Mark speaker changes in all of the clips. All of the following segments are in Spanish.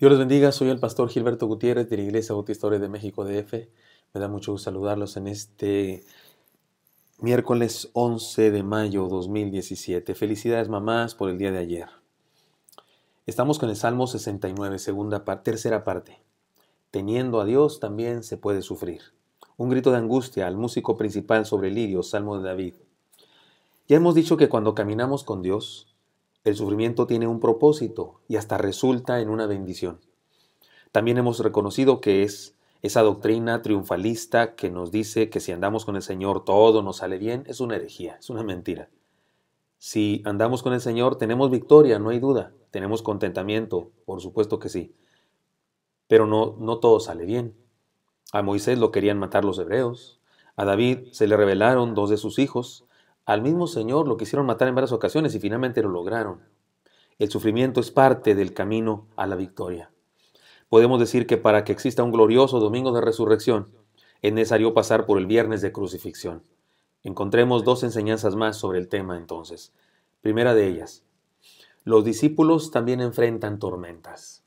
Speaker 1: Dios les bendiga, soy el pastor Gilberto Gutiérrez de la Iglesia Bautista de México DF. Me da mucho gusto saludarlos en este miércoles 11 de mayo 2017. Felicidades mamás por el día de ayer. Estamos con el Salmo 69, segunda parte, tercera parte. Teniendo a Dios también se puede sufrir. Un grito de angustia al músico principal sobre el lirio, Salmo de David. Ya hemos dicho que cuando caminamos con Dios, el sufrimiento tiene un propósito y hasta resulta en una bendición. También hemos reconocido que es esa doctrina triunfalista que nos dice que si andamos con el Señor todo nos sale bien, es una herejía, es una mentira. Si andamos con el Señor tenemos victoria, no hay duda. Tenemos contentamiento, por supuesto que sí. Pero no, no todo sale bien. A Moisés lo querían matar los hebreos. A David se le rebelaron dos de sus hijos. Al mismo Señor lo quisieron matar en varias ocasiones y finalmente lo lograron. El sufrimiento es parte del camino a la victoria. Podemos decir que para que exista un glorioso domingo de resurrección, es necesario pasar por el viernes de crucifixión. Encontremos dos enseñanzas más sobre el tema entonces. Primera de ellas, los discípulos también enfrentan tormentas.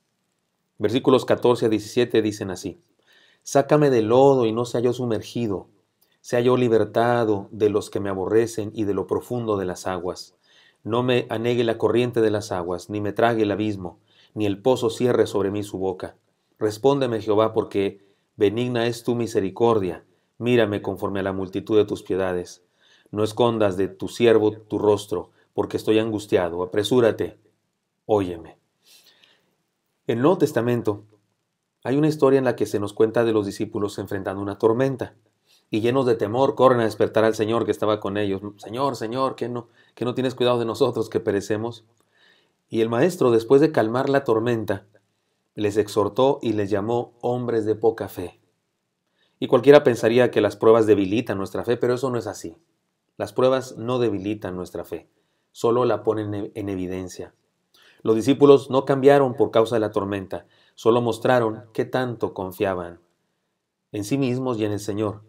Speaker 1: Versículos 14 a 17 dicen así, Sácame del lodo y no sea yo sumergido, sea yo libertado de los que me aborrecen y de lo profundo de las aguas. No me anegue la corriente de las aguas, ni me trague el abismo, ni el pozo cierre sobre mí su boca. Respóndeme, Jehová, porque benigna es tu misericordia. Mírame conforme a la multitud de tus piedades. No escondas de tu siervo tu rostro, porque estoy angustiado. Apresúrate, óyeme. En el Nuevo Testamento hay una historia en la que se nos cuenta de los discípulos enfrentando una tormenta y llenos de temor corren a despertar al Señor que estaba con ellos. Señor, Señor, que no, que no tienes cuidado de nosotros, que perecemos. Y el maestro, después de calmar la tormenta, les exhortó y les llamó hombres de poca fe. Y cualquiera pensaría que las pruebas debilitan nuestra fe, pero eso no es así. Las pruebas no debilitan nuestra fe, solo la ponen en evidencia. Los discípulos no cambiaron por causa de la tormenta, solo mostraron qué tanto confiaban en sí mismos y en el Señor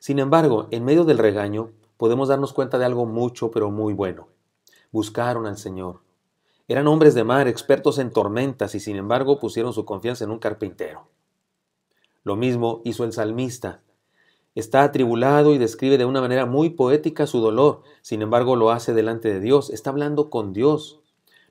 Speaker 1: sin embargo, en medio del regaño podemos darnos cuenta de algo mucho, pero muy bueno. Buscaron al Señor. Eran hombres de mar, expertos en tormentas, y sin embargo pusieron su confianza en un carpintero. Lo mismo hizo el salmista. Está atribulado y describe de una manera muy poética su dolor, sin embargo lo hace delante de Dios, está hablando con Dios,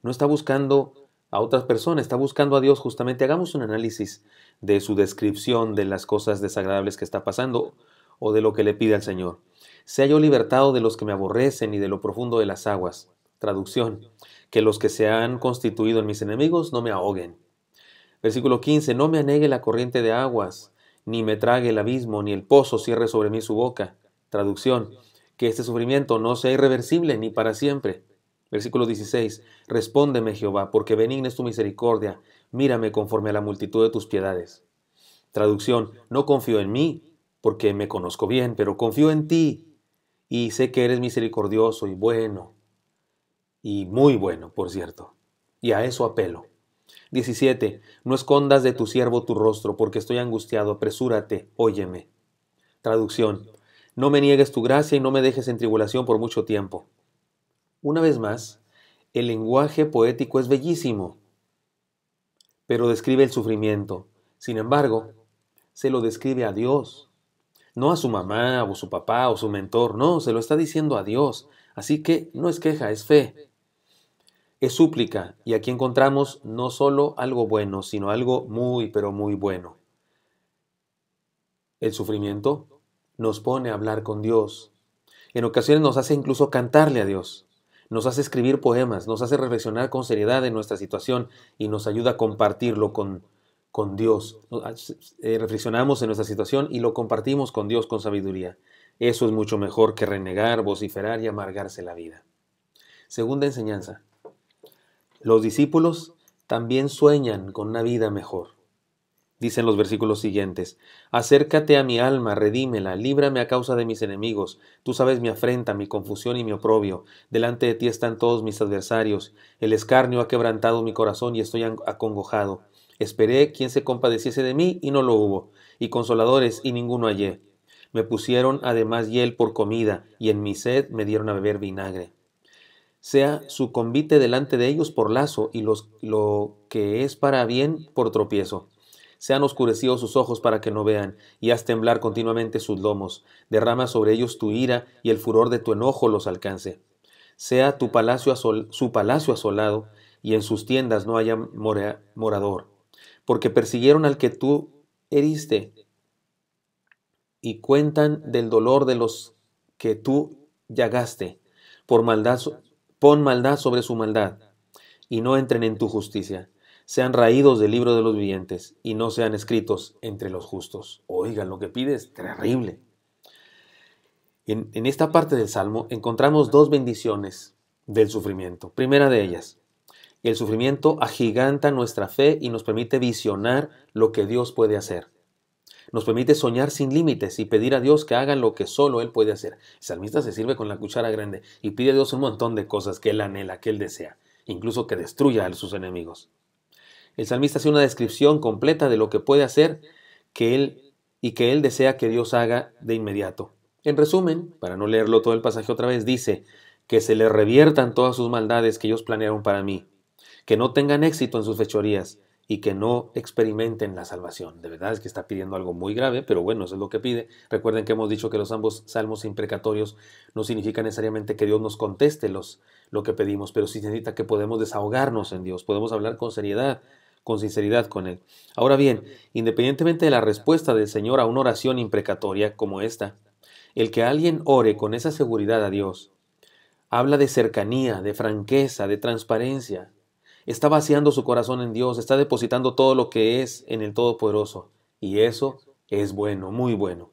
Speaker 1: no está buscando a otras personas, está buscando a Dios justamente. Hagamos un análisis de su descripción de las cosas desagradables que está pasando o de lo que le pide al Señor. Sea yo libertado de los que me aborrecen y de lo profundo de las aguas. Traducción, que los que se han constituido en mis enemigos no me ahoguen. Versículo 15, no me anegue la corriente de aguas, ni me trague el abismo, ni el pozo cierre sobre mí su boca. Traducción, que este sufrimiento no sea irreversible ni para siempre. Versículo 16, respóndeme Jehová, porque benigna es tu misericordia, mírame conforme a la multitud de tus piedades. Traducción, no confío en mí, porque me conozco bien, pero confío en ti y sé que eres misericordioso y bueno, y muy bueno, por cierto, y a eso apelo. 17. No escondas de tu siervo tu rostro, porque estoy angustiado, apresúrate, óyeme. Traducción. No me niegues tu gracia y no me dejes en tribulación por mucho tiempo. Una vez más, el lenguaje poético es bellísimo, pero describe el sufrimiento. Sin embargo, se lo describe a Dios, no a su mamá o su papá o su mentor, no, se lo está diciendo a Dios. Así que no es queja, es fe. Es súplica, y aquí encontramos no solo algo bueno, sino algo muy, pero muy bueno. El sufrimiento nos pone a hablar con Dios. En ocasiones nos hace incluso cantarle a Dios. Nos hace escribir poemas, nos hace reflexionar con seriedad en nuestra situación y nos ayuda a compartirlo con con Dios. Ah, eh, reflexionamos en nuestra situación y lo compartimos con Dios con sabiduría. Eso es mucho mejor que renegar, vociferar y amargarse la vida. Segunda enseñanza. Los discípulos también sueñan con una vida mejor. Dicen los versículos siguientes, Acércate a mi alma, redímela, líbrame a causa de mis enemigos, tú sabes mi afrenta, mi confusión y mi oprobio, delante de ti están todos mis adversarios, el escarnio ha quebrantado mi corazón y estoy acongojado. Esperé quien se compadeciese de mí y no lo hubo, y consoladores y ninguno hallé. Me pusieron además hiel por comida, y en mi sed me dieron a beber vinagre. Sea su convite delante de ellos por lazo, y los, lo que es para bien por tropiezo. Sean oscurecidos sus ojos para que no vean, y haz temblar continuamente sus lomos. Derrama sobre ellos tu ira, y el furor de tu enojo los alcance. Sea tu palacio su palacio asolado, y en sus tiendas no haya morador porque persiguieron al que tú heriste y cuentan del dolor de los que tú llagaste. Por maldad, pon maldad sobre su maldad y no entren en tu justicia. Sean raídos del libro de los vivientes y no sean escritos entre los justos. Oigan, lo que pides, terrible. en esta parte del Salmo encontramos dos bendiciones del sufrimiento. Primera de ellas, el sufrimiento agiganta nuestra fe y nos permite visionar lo que Dios puede hacer. Nos permite soñar sin límites y pedir a Dios que haga lo que solo Él puede hacer. El salmista se sirve con la cuchara grande y pide a Dios un montón de cosas que Él anhela, que Él desea, incluso que destruya a sus enemigos. El salmista hace una descripción completa de lo que puede hacer que Él y que Él desea que Dios haga de inmediato. En resumen, para no leerlo todo el pasaje otra vez, dice que se le reviertan todas sus maldades que ellos planearon para mí, que no tengan éxito en sus fechorías y que no experimenten la salvación. De verdad es que está pidiendo algo muy grave, pero bueno, eso es lo que pide. Recuerden que hemos dicho que los ambos salmos imprecatorios no significa necesariamente que Dios nos conteste los, lo que pedimos, pero sí significa que podemos desahogarnos en Dios, podemos hablar con seriedad, con sinceridad con Él. Ahora bien, independientemente de la respuesta del Señor a una oración imprecatoria como esta, el que alguien ore con esa seguridad a Dios, habla de cercanía, de franqueza, de transparencia, está vaciando su corazón en Dios, está depositando todo lo que es en el Todopoderoso. Y eso es bueno, muy bueno.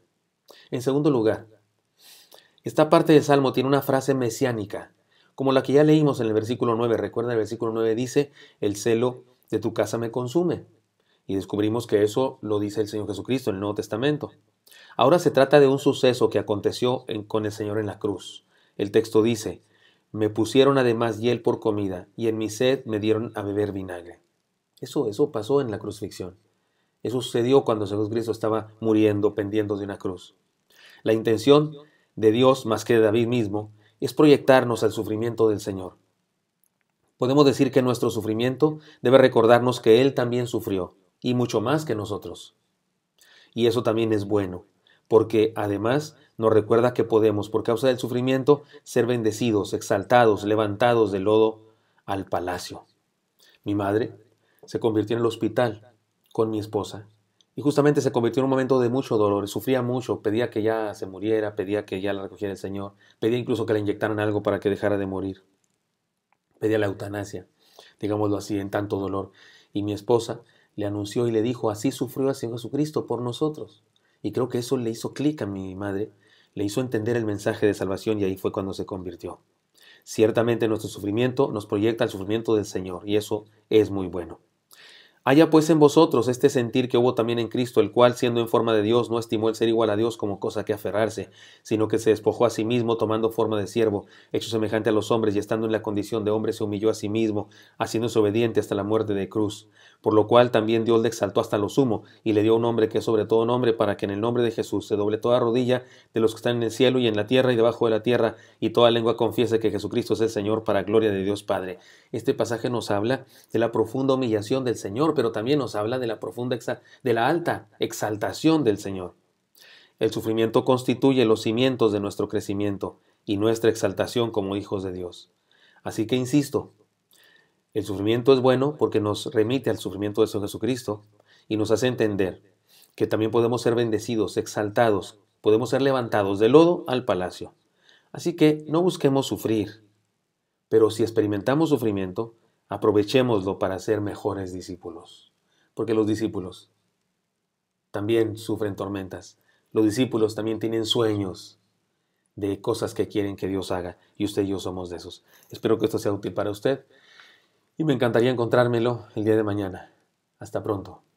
Speaker 1: En segundo lugar, esta parte del Salmo tiene una frase mesiánica, como la que ya leímos en el versículo 9. Recuerda, el versículo 9 dice, el celo de tu casa me consume. Y descubrimos que eso lo dice el Señor Jesucristo en el Nuevo Testamento. Ahora se trata de un suceso que aconteció con el Señor en la cruz. El texto dice, me pusieron además hiel por comida, y en mi sed me dieron a beber vinagre. Eso, eso pasó en la crucifixión. Eso sucedió cuando Jesús Cristo estaba muriendo, pendiendo de una cruz. La intención de Dios, más que de David mismo, es proyectarnos al sufrimiento del Señor. Podemos decir que nuestro sufrimiento debe recordarnos que Él también sufrió, y mucho más que nosotros. Y eso también es bueno, porque además nos recuerda que podemos, por causa del sufrimiento, ser bendecidos, exaltados, levantados del lodo al palacio. Mi madre se convirtió en el hospital con mi esposa y justamente se convirtió en un momento de mucho dolor, sufría mucho, pedía que ya se muriera, pedía que ya la recogiera el Señor, pedía incluso que le inyectaran algo para que dejara de morir, pedía la eutanasia, digámoslo así, en tanto dolor. Y mi esposa le anunció y le dijo, así sufrió el Señor Jesucristo por nosotros. Y creo que eso le hizo clic a mi madre, le hizo entender el mensaje de salvación y ahí fue cuando se convirtió. Ciertamente nuestro sufrimiento nos proyecta al sufrimiento del Señor y eso es muy bueno. Haya pues en vosotros este sentir que hubo también en Cristo, el cual, siendo en forma de Dios, no estimó el ser igual a Dios como cosa que aferrarse, sino que se despojó a sí mismo tomando forma de siervo, hecho semejante a los hombres y estando en la condición de hombre se humilló a sí mismo, haciéndose obediente hasta la muerte de cruz. Por lo cual también Dios le exaltó hasta lo sumo y le dio un nombre que es sobre todo nombre para que en el nombre de Jesús se doble toda rodilla de los que están en el cielo y en la tierra y debajo de la tierra y toda lengua confiese que Jesucristo es el Señor para gloria de Dios Padre. Este pasaje nos habla de la profunda humillación del Señor pero también nos habla de la profunda, de la alta exaltación del Señor. El sufrimiento constituye los cimientos de nuestro crecimiento y nuestra exaltación como hijos de Dios. Así que insisto, el sufrimiento es bueno porque nos remite al sufrimiento de Jesucristo y nos hace entender que también podemos ser bendecidos, exaltados, podemos ser levantados de lodo al palacio. Así que no busquemos sufrir, pero si experimentamos sufrimiento, aprovechémoslo para ser mejores discípulos. Porque los discípulos también sufren tormentas. Los discípulos también tienen sueños de cosas que quieren que Dios haga. Y usted y yo somos de esos. Espero que esto sea útil para usted. Y me encantaría encontrármelo el día de mañana. Hasta pronto.